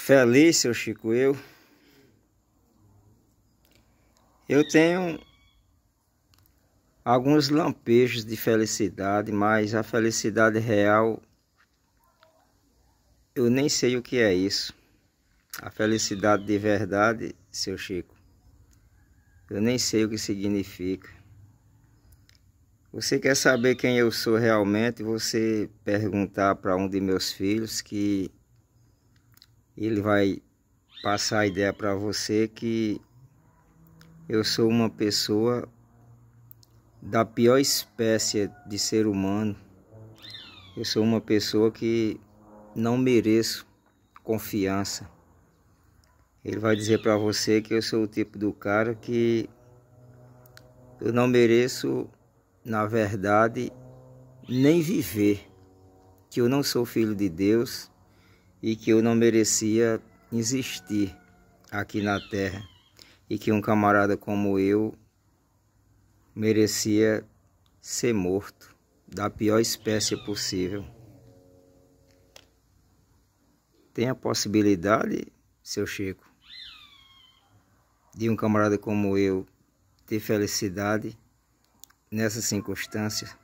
Feliz, seu Chico, eu. Eu tenho alguns lampejos de felicidade, mas a felicidade real eu nem sei o que é isso. A felicidade de verdade, seu Chico, eu nem sei o que significa. Você quer saber quem eu sou realmente? Você perguntar para um de meus filhos que ele vai passar a ideia para você que eu sou uma pessoa da pior espécie de ser humano. Eu sou uma pessoa que não mereço confiança. Ele vai dizer para você que eu sou o tipo do cara que eu não mereço, na verdade, nem viver, que eu não sou filho de Deus e que eu não merecia existir aqui na terra e que um camarada como eu merecia ser morto da pior espécie possível. Tem a possibilidade, seu Chico, de um camarada como eu ter felicidade nessas circunstâncias?